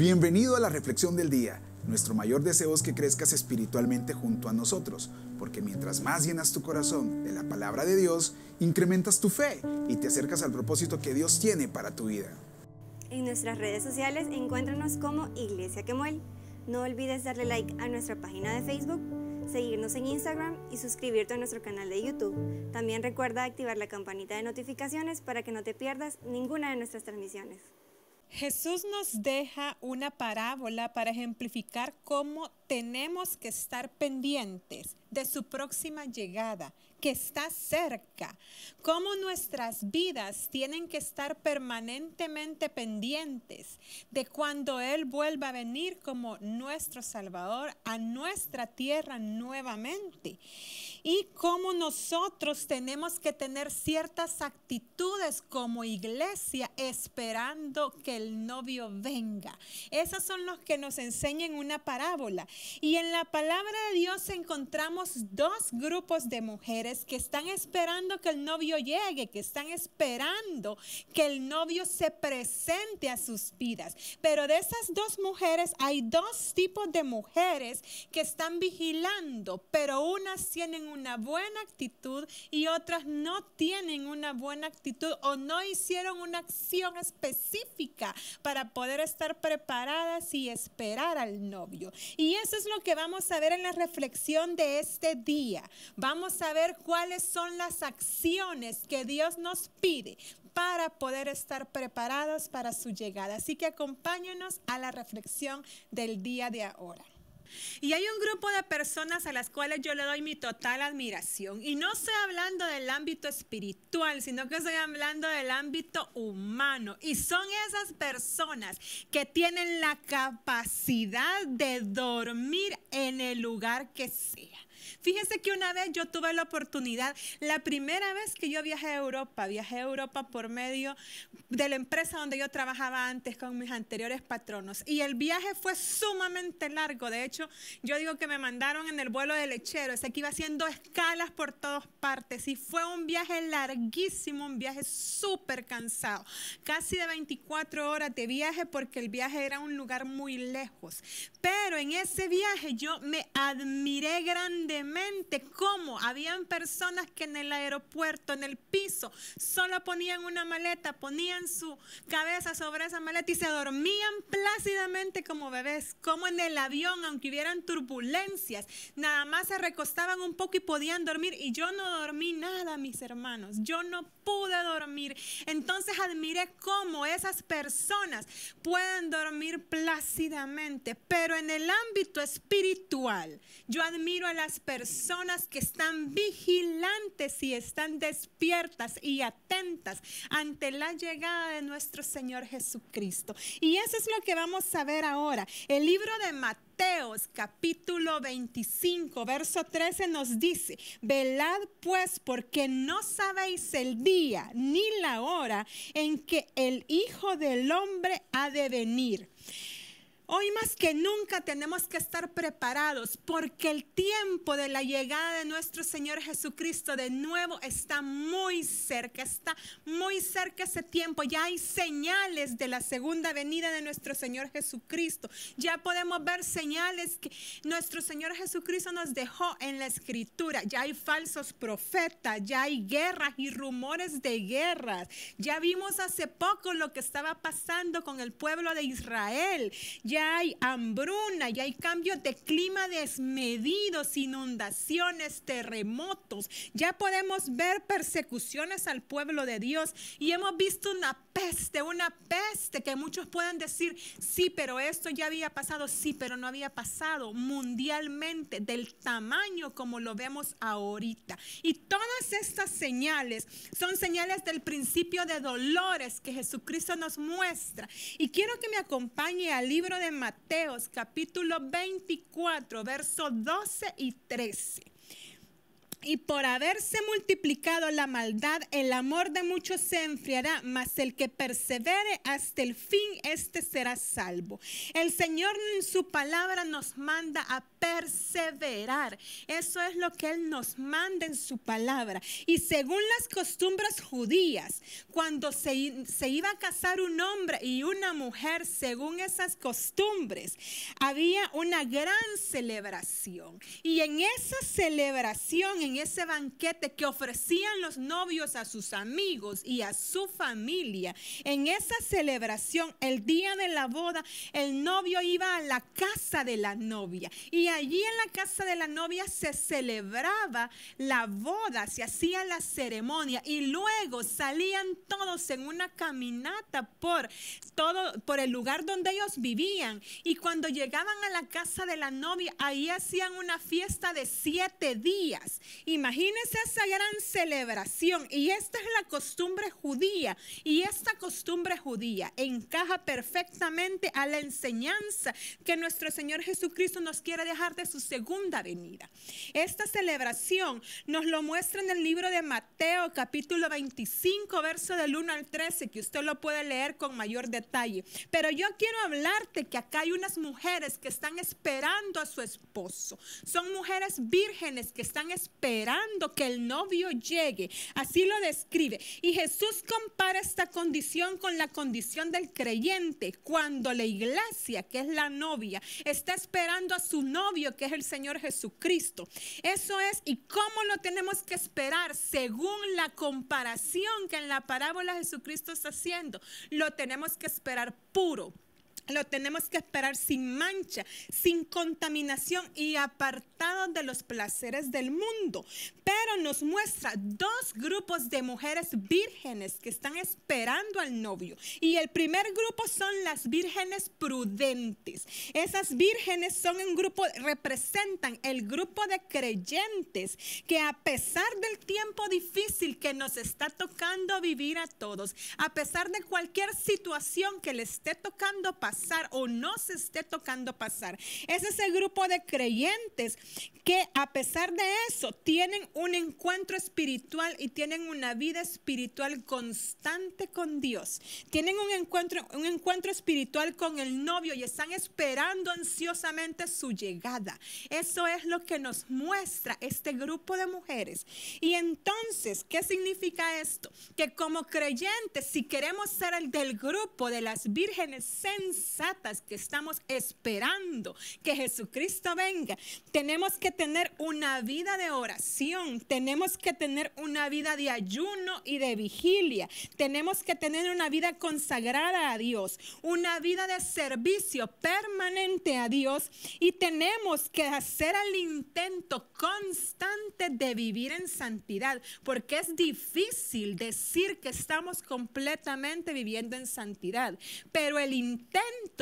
Bienvenido a la reflexión del día. Nuestro mayor deseo es que crezcas espiritualmente junto a nosotros, porque mientras más llenas tu corazón de la palabra de Dios, incrementas tu fe y te acercas al propósito que Dios tiene para tu vida. En nuestras redes sociales encuéntranos como Iglesia Quemuel. No olvides darle like a nuestra página de Facebook, seguirnos en Instagram y suscribirte a nuestro canal de YouTube. También recuerda activar la campanita de notificaciones para que no te pierdas ninguna de nuestras transmisiones. Jesús nos deja una parábola para ejemplificar cómo tenemos que estar pendientes de su próxima llegada, que está cerca. Cómo nuestras vidas tienen que estar permanentemente pendientes de cuando Él vuelva a venir como nuestro Salvador a nuestra tierra nuevamente. Y cómo nosotros tenemos que tener ciertas actitudes como iglesia esperando que el novio venga. Esos son los que nos enseñan una parábola. Y en la palabra de Dios encontramos dos grupos de mujeres que están esperando que el novio llegue, que están esperando que el novio se presente a sus vidas. Pero de esas dos mujeres hay dos tipos de mujeres que están vigilando, pero unas tienen una buena actitud y otras no tienen una buena actitud o no hicieron una acción específica para poder estar preparadas y esperar al novio. Y eso es lo que vamos a ver en la reflexión de esta este día vamos a ver cuáles son las acciones que Dios nos pide para poder estar preparados para su llegada. Así que acompáñenos a la reflexión del día de ahora. Y hay un grupo de personas a las cuales yo le doy mi total admiración. Y no estoy hablando del ámbito espiritual, sino que estoy hablando del ámbito humano. Y son esas personas que tienen la capacidad de dormir en el lugar que sea. Fíjense que una vez yo tuve la oportunidad, la primera vez que yo viajé a Europa, viajé a Europa por medio de la empresa donde yo trabajaba antes con mis anteriores patronos. Y el viaje fue sumamente largo. De hecho, yo digo que me mandaron en el vuelo de lechero, ese que iba haciendo escalas por todas partes. Y fue un viaje larguísimo, un viaje súper cansado. Casi de 24 horas de viaje porque el viaje era un lugar muy lejos. Pero en ese viaje yo me admiré grandemente cómo habían personas que en el aeropuerto, en el piso, solo ponían una maleta, ponían su cabeza sobre esa maleta y se dormían plácidamente como bebés, como en el avión, aunque hubieran turbulencias, nada más se recostaban un poco y podían dormir. Y yo no dormí nada, mis hermanos, yo no pude dormir. Entonces admiré cómo esas personas pueden dormir plácidamente, en el ámbito espiritual, yo admiro a las personas que están vigilantes y están despiertas y atentas ante la llegada de nuestro Señor Jesucristo. Y eso es lo que vamos a ver ahora. El libro de Mateos capítulo 25, verso 13 nos dice, velad pues porque no sabéis el día ni la hora en que el Hijo del Hombre ha de venir. Hoy más que nunca tenemos que estar preparados porque el tiempo de la llegada de nuestro Señor Jesucristo de nuevo está muy cerca, está muy cerca ese tiempo. Ya hay señales de la segunda venida de nuestro Señor Jesucristo. Ya podemos ver señales que nuestro Señor Jesucristo nos dejó en la escritura. Ya hay falsos profetas, ya hay guerras y rumores de guerras. Ya vimos hace poco lo que estaba pasando con el pueblo de Israel hay hambruna, y hay cambios de clima desmedidos, inundaciones, terremotos. Ya podemos ver persecuciones al pueblo de Dios y hemos visto una peste, una peste que muchos pueden decir, sí, pero esto ya había pasado, sí, pero no había pasado mundialmente del tamaño como lo vemos ahorita. Y todas estas señales son señales del principio de dolores que Jesucristo nos muestra. Y quiero que me acompañe al libro de Mateos capítulo 24, versos 12 y 13. Y por haberse multiplicado la maldad, el amor de muchos se enfriará, mas el que persevere hasta el fin, este será salvo. El Señor en su palabra nos manda a perseverar. Eso es lo que Él nos manda en su palabra. Y según las costumbres judías, cuando se, iba a casar un hombre y una mujer, según esas costumbres, había una gran celebración. Y en esa celebración, ese banquete que ofrecían los novios a sus amigos y a su familia, en esa celebración, el día de la boda, el novio iba a la casa de la novia. Y allí en la casa de la novia se celebraba la boda, se hacía la ceremonia. Y luego salían todos en una caminata por todo, por el lugar donde ellos vivían. Y cuando llegaban a la casa de la novia, ahí hacían una fiesta de siete días. Imagínese esa gran celebración. Y esta es la costumbre judía. Y esta costumbre judía encaja perfectamente a la enseñanza que nuestro Señor Jesucristo nos quiere dejar de su segunda venida. Esta celebración nos lo muestra en el libro de Mateo capítulo 25, verso del 1 al 13, que usted lo puede leer con mayor detalle. Pero yo quiero hablarte que acá hay unas mujeres que están esperando a su esposo. Son mujeres vírgenes que están esperando esperando que el novio llegue. Así lo describe. Y Jesús compara esta condición con la condición del creyente cuando la iglesia, que es la novia, está esperando a su novio, que es el Señor Jesucristo. Eso es, y cómo lo tenemos que esperar según la comparación que en la parábola Jesucristo está haciendo. Lo tenemos que esperar puro lo tenemos que esperar sin mancha, sin contaminación y apartado de los placeres del mundo. Pero nos muestra dos grupos de mujeres vírgenes que están esperando al novio. Y el primer grupo son las vírgenes prudentes. Esas vírgenes son un grupo, representan el grupo de creyentes que a pesar del tiempo difícil que nos está tocando vivir a todos, a pesar de cualquier situación que le esté tocando pasar, o no se esté tocando pasar. Es ese grupo de creyentes que a pesar de eso tienen un encuentro espiritual y tienen una vida espiritual constante con Dios. Tienen un encuentro, un encuentro espiritual con el novio y están esperando ansiosamente su llegada. Eso es lo que nos muestra este grupo de mujeres. Y entonces, ¿qué significa esto? Que como creyentes, si queremos ser el del grupo de las vírgenes sensibles, que estamos esperando que Jesucristo venga. Tenemos que tener una vida de oración, tenemos que tener una vida de ayuno y de vigilia, tenemos que tener una vida consagrada a Dios, una vida de servicio permanente a Dios y tenemos que hacer el intento constante de vivir en santidad, porque es difícil decir que estamos completamente viviendo en santidad, pero el intento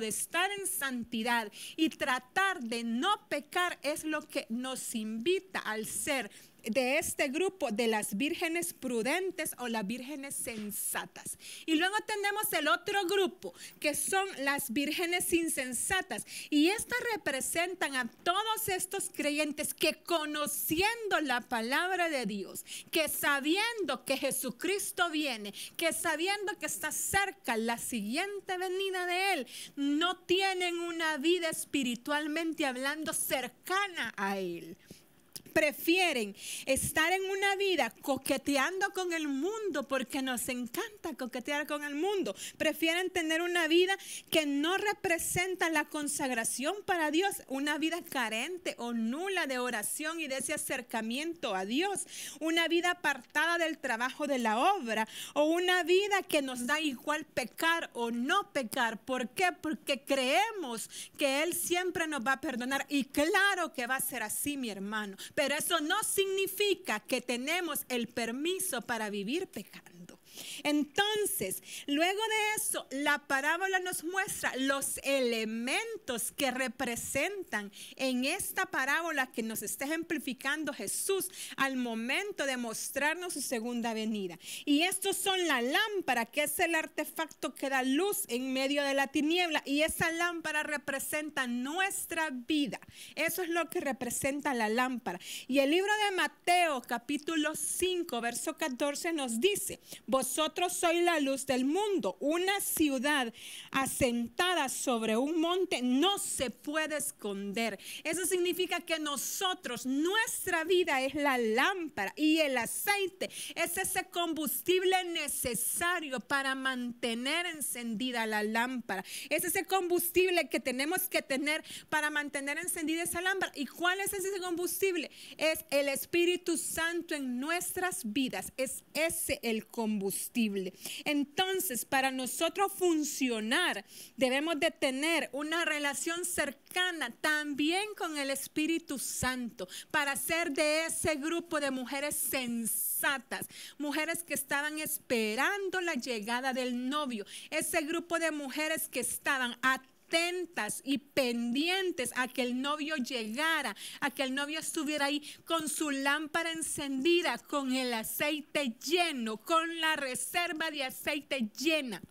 de estar en santidad y tratar de no pecar es lo que nos invita al ser de este grupo de las vírgenes prudentes o las vírgenes sensatas. Y luego tenemos el otro grupo, que son las vírgenes insensatas. Y estas representan a todos estos creyentes que conociendo la palabra de Dios, que sabiendo que Jesucristo viene, que sabiendo que está cerca la siguiente venida de Él, no tienen una vida espiritualmente hablando cercana a Él prefieren estar en una vida coqueteando con el mundo, porque nos encanta coquetear con el mundo. Prefieren tener una vida que no representa la consagración para Dios, una vida carente o nula de oración y de ese acercamiento a Dios, una vida apartada del trabajo de la obra o una vida que nos da igual pecar o no pecar. ¿Por qué? Porque creemos que Él siempre nos va a perdonar y claro que va a ser así, mi hermano. Pero eso no significa que tenemos el permiso para vivir pecado. Entonces, luego de eso, la parábola nos muestra los elementos que representan en esta parábola que nos está ejemplificando Jesús al momento de mostrarnos su segunda venida. Y estos son la lámpara, que es el artefacto que da luz en medio de la tiniebla. Y esa lámpara representa nuestra vida. Eso es lo que representa la lámpara. Y el libro de Mateo capítulo 5, verso 14 nos dice, vos soy la luz del mundo. Una ciudad asentada sobre un monte no se puede esconder. Eso significa que nosotros, nuestra vida es la lámpara y el aceite es ese combustible necesario para mantener encendida la lámpara. Es ese combustible que tenemos que tener para mantener encendida esa lámpara. ¿Y cuál es ese combustible? Es el Espíritu Santo en nuestras vidas. Es ese el combustible entonces, para nosotros funcionar, debemos de tener una relación cercana también con el Espíritu Santo para ser de ese grupo de mujeres sensatas, mujeres que estaban esperando la llegada del novio, ese grupo de mujeres que estaban atentas atentas y pendientes a que el novio llegara, a que el novio estuviera ahí con su lámpara encendida, con el aceite lleno, con la reserva de aceite llena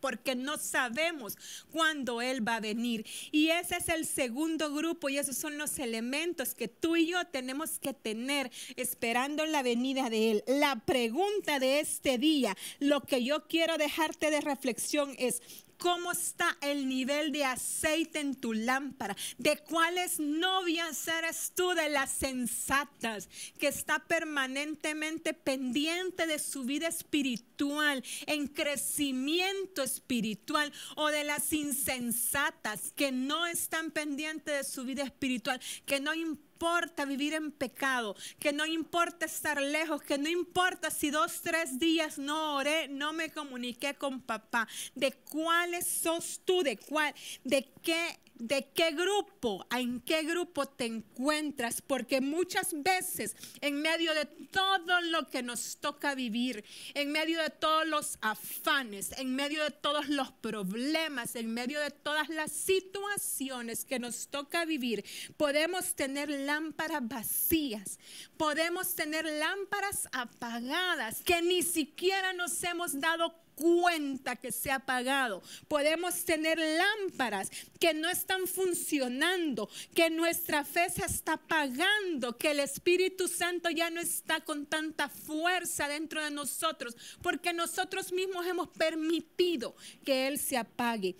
porque no sabemos cuándo Él va a venir. Y ese es el segundo grupo y esos son los elementos que tú y yo tenemos que tener esperando la venida de Él. La pregunta de este día, lo que yo quiero dejarte de reflexión es, cómo está el nivel de aceite en tu lámpara, de cuáles novias eres tú, de las sensatas, que está permanentemente pendiente de su vida espiritual, en crecimiento espiritual, o de las insensatas, que no están pendientes de su vida espiritual, que no importa vivir en pecado, que no importa estar lejos, que no importa si dos, tres días no oré, no me comuniqué con papá. ¿De cuáles sos tú? ¿De cuál? ¿De qué de qué grupo, en qué grupo te encuentras, porque muchas veces en medio de todo lo que nos toca vivir, en medio de todos los afanes, en medio de todos los problemas, en medio de todas las situaciones que nos toca vivir, podemos tener lámparas vacías, podemos tener lámparas apagadas que ni siquiera nos hemos dado cuenta cuenta que se ha pagado. Podemos tener lámparas que no están funcionando, que nuestra fe se está apagando, que el Espíritu Santo ya no está con tanta fuerza dentro de nosotros, porque nosotros mismos hemos permitido que Él se apague.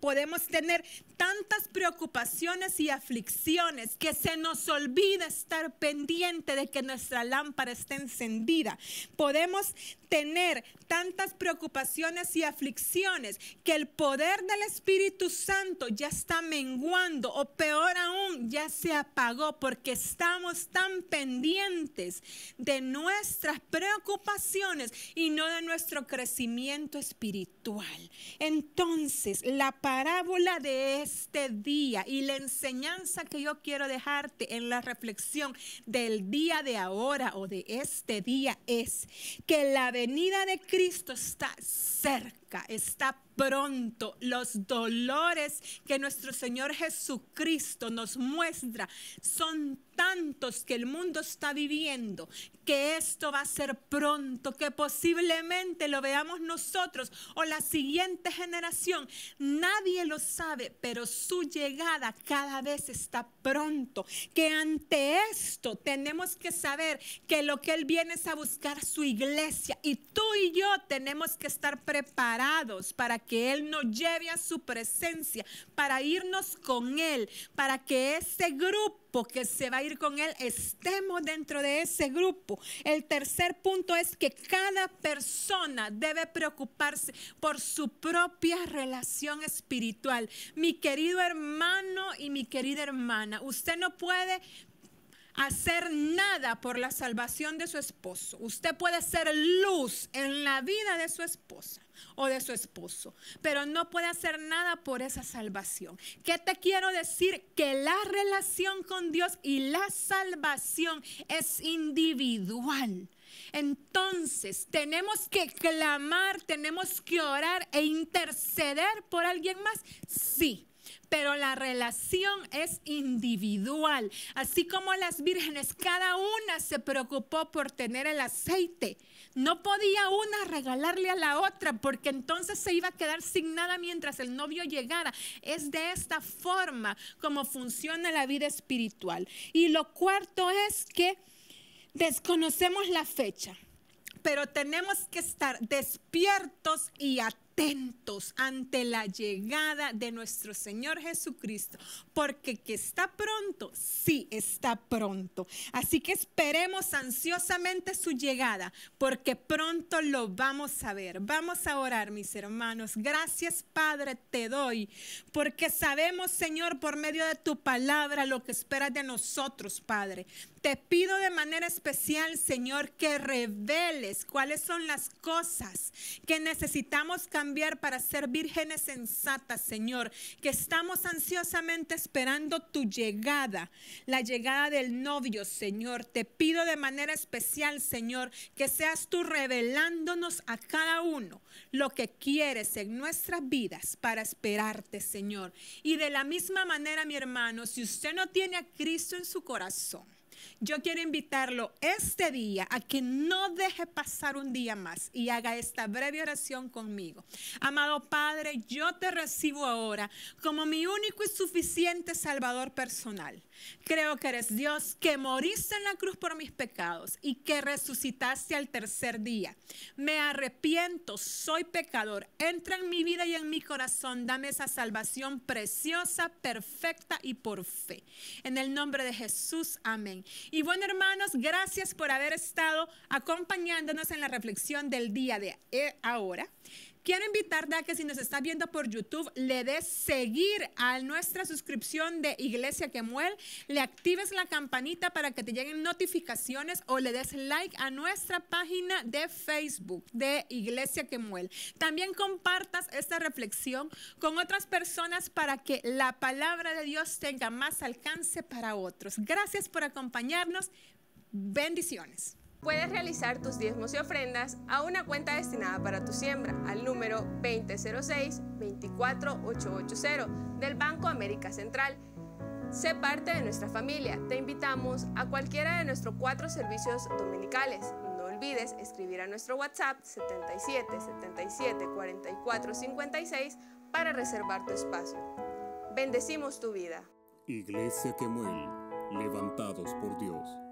Podemos tener tantas preocupaciones y aflicciones que se nos olvida estar pendiente de que nuestra lámpara esté encendida. Podemos tener tantas preocupaciones y aflicciones que el poder del Espíritu Santo ya está menguando o peor aún ya se apagó porque estamos tan pendientes de nuestras preocupaciones y no de nuestro crecimiento espiritual. Entonces, la parábola de este este día y la enseñanza que yo quiero dejarte en la reflexión del día de ahora o de este día es que la venida de Cristo está cerca está pronto. Los dolores que nuestro Señor Jesucristo nos muestra son tantos que el mundo está viviendo, que esto va a ser pronto, que posiblemente lo veamos nosotros o la siguiente generación. Nadie lo sabe, pero su llegada cada vez está pronto. Que ante esto tenemos que saber que lo que Él viene es a buscar su iglesia y tú y yo tenemos que estar preparados para que Él nos lleve a su presencia, para irnos con Él, para que ese grupo que se va a ir con Él estemos dentro de ese grupo. El tercer punto es que cada persona debe preocuparse por su propia relación espiritual. Mi querido hermano y mi querida hermana, usted no puede hacer nada por la salvación de su esposo. Usted puede ser luz en la vida de su esposa o de su esposo, pero no puede hacer nada por esa salvación. ¿Qué te quiero decir? Que la relación con Dios y la salvación es individual. Entonces, tenemos que clamar, tenemos que orar e interceder por alguien más. Sí, pero la relación es individual. Así como las vírgenes, cada una se preocupó por tener el aceite. No podía una regalarle a la otra porque entonces se iba a quedar sin nada mientras el novio llegara. Es de esta forma como funciona la vida espiritual. Y lo cuarto es que desconocemos la fecha pero tenemos que estar despiertos y atentos ante la llegada de nuestro Señor Jesucristo, porque que está pronto, sí está pronto. Así que esperemos ansiosamente su llegada, porque pronto lo vamos a ver. Vamos a orar, mis hermanos. Gracias, Padre, te doy, porque sabemos, Señor, por medio de tu palabra, lo que esperas de nosotros, Padre. Te pido de manera especial, Señor, que reveles cuáles son las cosas que necesitamos cambiar para ser vírgenes sensatas, Señor, que estamos ansiosamente esperando tu llegada, la llegada del novio, Señor. Te pido de manera especial, Señor, que seas tú revelándonos a cada uno lo que quieres en nuestras vidas para esperarte, Señor. Y de la misma manera, mi hermano, si usted no tiene a Cristo en su corazón, yo quiero invitarlo este día a que no deje pasar un día más y haga esta breve oración conmigo. Amado Padre, yo te recibo ahora como mi único y suficiente Salvador personal. Creo que eres Dios, que moriste en la cruz por mis pecados y que resucitaste al tercer día. Me arrepiento, soy pecador. Entra en mi vida y en mi corazón. Dame esa salvación preciosa, perfecta y por fe. En el nombre de Jesús, amén. Y bueno, hermanos, gracias por haber estado acompañándonos en la reflexión del día de eh, ahora. Quiero invitarte a que si nos estás viendo por YouTube, le des seguir a nuestra suscripción de Iglesia Quemuel, le actives la campanita para que te lleguen notificaciones o le des like a nuestra página de Facebook de Iglesia Quemuel. También compartas esta reflexión con otras personas para que la palabra de Dios tenga más alcance para otros. Gracias por acompañarnos. Bendiciones puedes realizar tus diezmos y ofrendas a una cuenta destinada para tu siembra al número 2006-24880 del Banco América Central. Sé parte de nuestra familia. Te invitamos a cualquiera de nuestros cuatro servicios dominicales. No olvides escribir a nuestro WhatsApp 77 77 44 56 para reservar tu espacio. Bendecimos tu vida. Iglesia muere levantados por Dios.